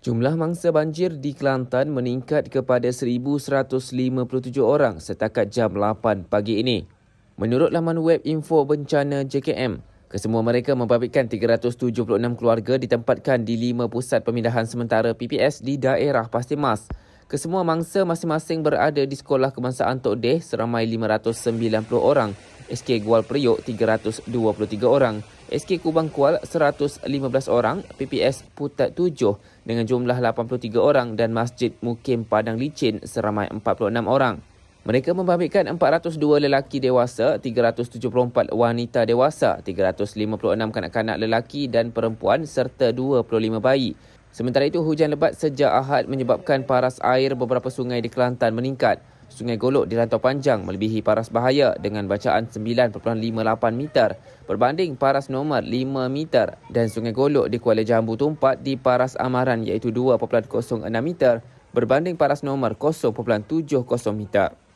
Jumlah mangsa banjir di Kelantan meningkat kepada 1,157 orang setakat jam 8 pagi ini. Menurut laman web info bencana JKM, kesemua mereka membabitkan 376 keluarga ditempatkan di 5 pusat pemindahan sementara PPS di daerah Pastimas. Kesemua mangsa masing-masing berada di Sekolah Kebangsaan Tok Deh seramai 590 orang SK Gual Periuk 323 orang, SK Kubang Kual 115 orang, PPS Putat 7 dengan jumlah 83 orang dan Masjid Mukim Padang Licin seramai 46 orang. Mereka membabitkan 402 lelaki dewasa, 374 wanita dewasa, 356 kanak-kanak lelaki dan perempuan serta 25 bayi. Sementara itu, hujan lebat sejak Ahad menyebabkan paras air beberapa sungai di Kelantan meningkat. Sungai Golok rantau panjang melebihi paras bahaya dengan bacaan 9.58 meter berbanding paras nomor 5 meter dan Sungai Golok di Kuala Jambu Tumpat di paras amaran iaitu 2.06 meter berbanding paras nomor 0.70 meter.